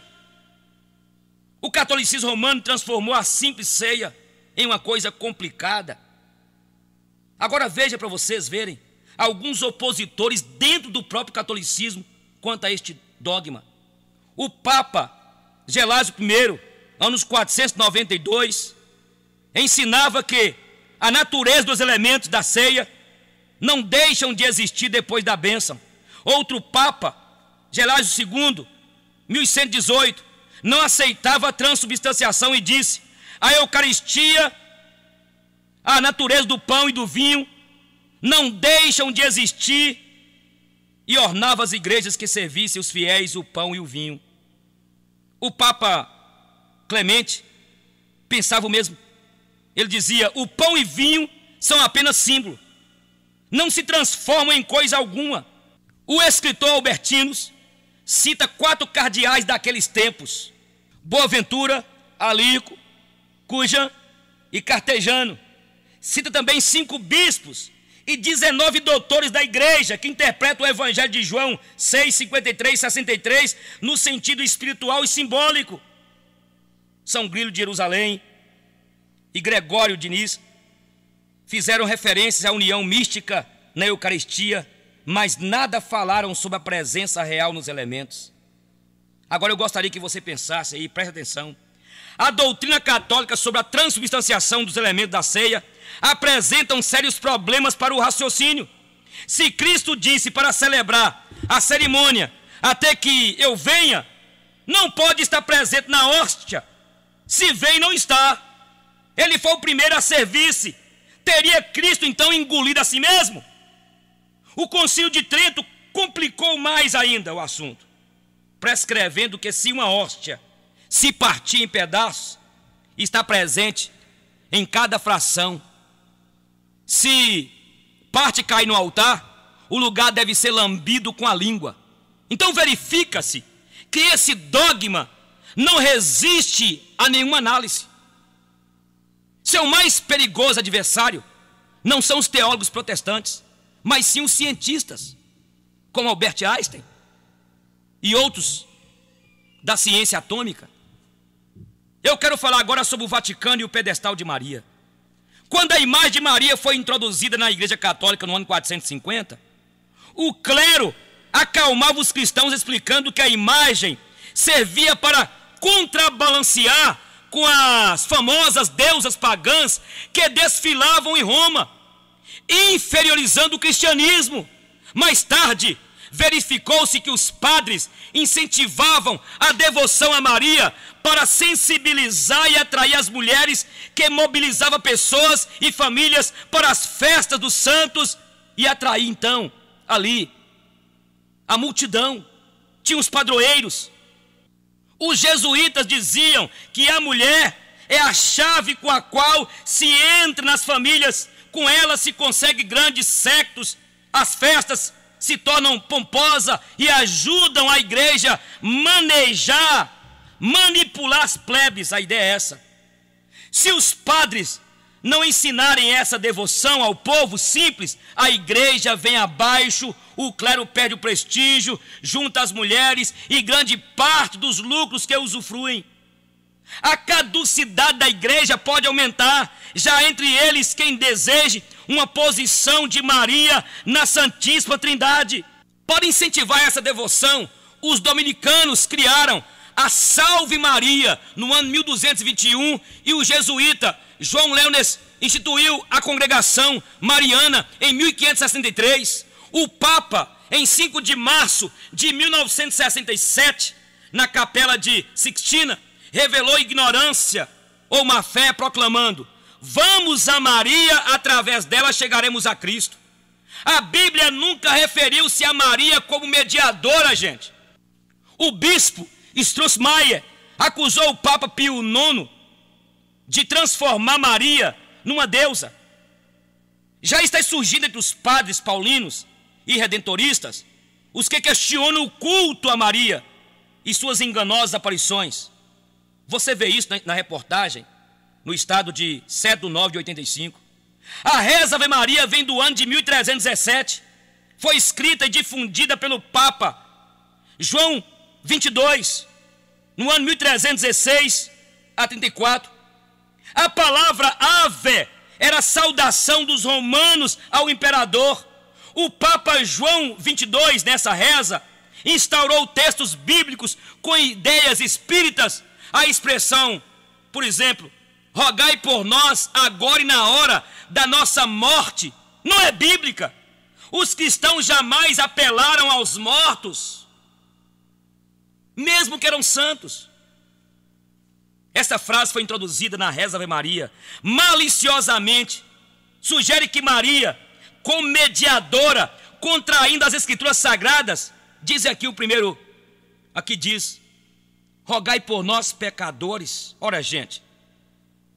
O catolicismo romano transformou a simples ceia em uma coisa complicada. Agora veja para vocês verem alguns opositores dentro do próprio catolicismo quanto a este dogma. O Papa Gelásio I, anos 492, ensinava que a natureza dos elementos da ceia não deixam de existir depois da bênção. Outro Papa, Gelásio II, 1118, não aceitava a transubstanciação e disse: a Eucaristia, a natureza do pão e do vinho não deixam de existir, e ornava as igrejas que servissem os fiéis o pão e o vinho. O Papa Clemente pensava o mesmo. Ele dizia: o pão e vinho são apenas símbolo, não se transformam em coisa alguma. O escritor Albertinos cita quatro cardeais daqueles tempos: Boaventura, Alico, Cujan e Cartejano. Cita também cinco bispos e 19 doutores da igreja que interpretam o Evangelho de João 6, 53, 63 no sentido espiritual e simbólico. São Grilo de Jerusalém e Gregório de Nice fizeram referências à união mística na Eucaristia, mas nada falaram sobre a presença real nos elementos. Agora eu gostaria que você pensasse aí, preste atenção a doutrina católica sobre a transubstanciação dos elementos da ceia apresentam sérios problemas para o raciocínio. Se Cristo disse para celebrar a cerimônia até que eu venha, não pode estar presente na hóstia. Se vem, não está. Ele foi o primeiro a servir-se. Teria Cristo então engolido a si mesmo? O Concílio de Trento complicou mais ainda o assunto, prescrevendo que se uma hóstia se partir em pedaços, está presente em cada fração. Se parte cai no altar, o lugar deve ser lambido com a língua. Então verifica-se que esse dogma não resiste a nenhuma análise. Seu mais perigoso adversário não são os teólogos protestantes, mas sim os cientistas, como Albert Einstein e outros da ciência atômica. Eu quero falar agora sobre o Vaticano e o pedestal de Maria. Quando a imagem de Maria foi introduzida na Igreja Católica no ano 450, o clero acalmava os cristãos explicando que a imagem servia para contrabalancear com as famosas deusas pagãs que desfilavam em Roma, inferiorizando o cristianismo. Mais tarde, verificou-se que os padres incentivavam a devoção a Maria para sensibilizar e atrair as mulheres, que mobilizava pessoas e famílias para as festas dos santos e atrair então ali a multidão. Tinha os padroeiros. Os jesuítas diziam que a mulher é a chave com a qual se entra nas famílias, com ela se consegue grandes sectos, as festas se tornam pomposa e ajudam a igreja manejar, manipular as plebes, a ideia é essa. Se os padres não ensinarem essa devoção ao povo simples, a igreja vem abaixo, o clero perde o prestígio, junta as mulheres e grande parte dos lucros que usufruem. A caducidade da igreja pode aumentar, já entre eles quem deseje uma posição de Maria na Santíssima Trindade. Para incentivar essa devoção, os dominicanos criaram a Salve Maria no ano 1221 e o jesuíta João Leones instituiu a congregação mariana em 1563. O Papa, em 5 de março de 1967, na capela de Sixtina, revelou ignorância ou má fé, proclamando: Vamos a Maria, através dela chegaremos a Cristo. A Bíblia nunca referiu-se a Maria como mediadora, gente. O bispo Strossmayer acusou o Papa Pio IX de transformar Maria numa deusa. Já está surgindo entre os padres paulinos e redentoristas os que questionam o culto a Maria e suas enganosas aparições. Você vê isso na, na reportagem, no estado de 7 de 9 de 85. A reza Ave Maria vem do ano de 1317. Foi escrita e difundida pelo Papa João 22, no ano 1316 a 34. A palavra ave era saudação dos romanos ao imperador. O Papa João 22, nessa reza, instaurou textos bíblicos com ideias espíritas a expressão, por exemplo, rogai por nós agora e na hora da nossa morte, não é bíblica. Os cristãos jamais apelaram aos mortos, mesmo que eram santos. Essa frase foi introduzida na reza Ave Maria, maliciosamente, sugere que Maria, como mediadora, contraindo as escrituras sagradas, diz aqui o primeiro, aqui diz, rogai por nós, pecadores. Ora, gente,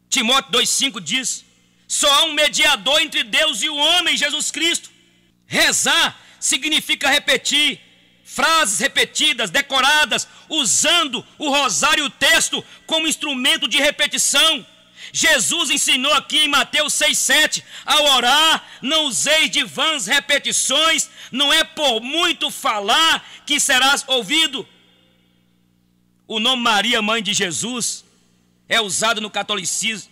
Timóteo 2,5 diz: só há um mediador entre Deus e o homem, Jesus Cristo. Rezar significa repetir frases repetidas, decoradas, usando o rosário e o texto como instrumento de repetição. Jesus ensinou aqui em Mateus 6,7: ao orar, não useis de vãs repetições, não é por muito falar que serás ouvido. O nome Maria, mãe de Jesus, é usado no catolicismo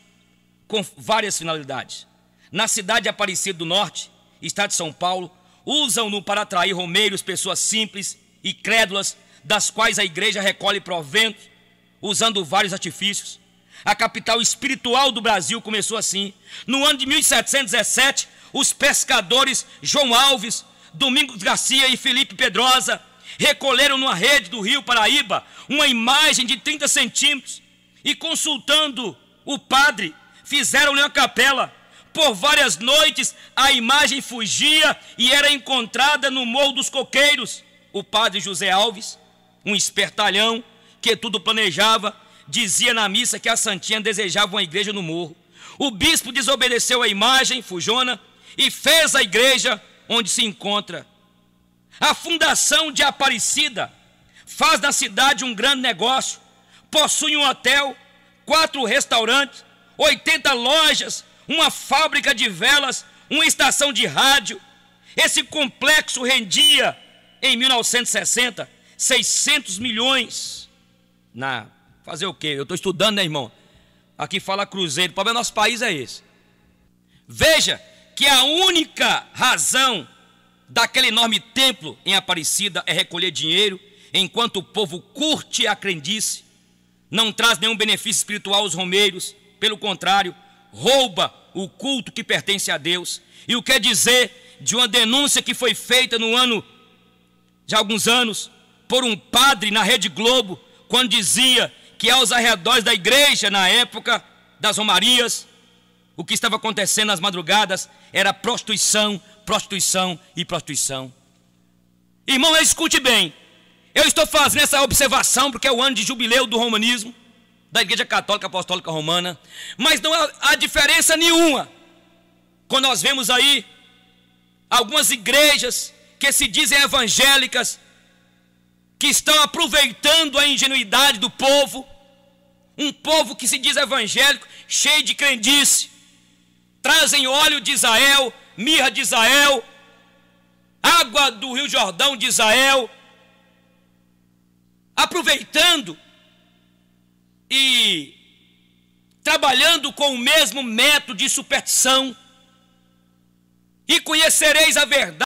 com várias finalidades. Na cidade de Aparecida do Norte, estado de São Paulo, usam-no para atrair romeiros, pessoas simples e crédulas, das quais a igreja recolhe proventos, usando vários artifícios. A capital espiritual do Brasil começou assim. No ano de 1717, os pescadores João Alves, Domingos Garcia e Felipe Pedrosa Recolheram numa rede do rio Paraíba uma imagem de 30 centímetros e, consultando o padre, fizeram-lhe uma capela. Por várias noites, a imagem fugia e era encontrada no Morro dos Coqueiros. O padre José Alves, um espertalhão que tudo planejava, dizia na missa que a Santinha desejava uma igreja no morro. O bispo desobedeceu a imagem, fujona, e fez a igreja onde se encontra a fundação de Aparecida faz da cidade um grande negócio, possui um hotel, quatro restaurantes, 80 lojas, uma fábrica de velas, uma estação de rádio. Esse complexo rendia, em 1960, 600 milhões. Na fazer o quê? Eu estou estudando, né, irmão? Aqui fala Cruzeiro. O problema do nosso país é esse. Veja que a única razão daquele enorme templo em Aparecida é recolher dinheiro, enquanto o povo curte a crendice, não traz nenhum benefício espiritual aos romeiros, pelo contrário, rouba o culto que pertence a Deus. E o que dizer de uma denúncia que foi feita no ano de alguns anos por um padre na Rede Globo, quando dizia que aos arredores da igreja, na época das Romarias, o que estava acontecendo nas madrugadas era prostituição, prostituição e prostituição. Irmão, escute bem. Eu estou fazendo essa observação porque é o ano de jubileu do romanismo, da Igreja Católica Apostólica Romana, mas não há diferença nenhuma quando nós vemos aí algumas igrejas que se dizem evangélicas, que estão aproveitando a ingenuidade do povo, um povo que se diz evangélico, cheio de crendice, trazem óleo de Israel, mirra de Israel, água do Rio Jordão de Israel, aproveitando e trabalhando com o mesmo método de superstição. E conhecereis a verdade.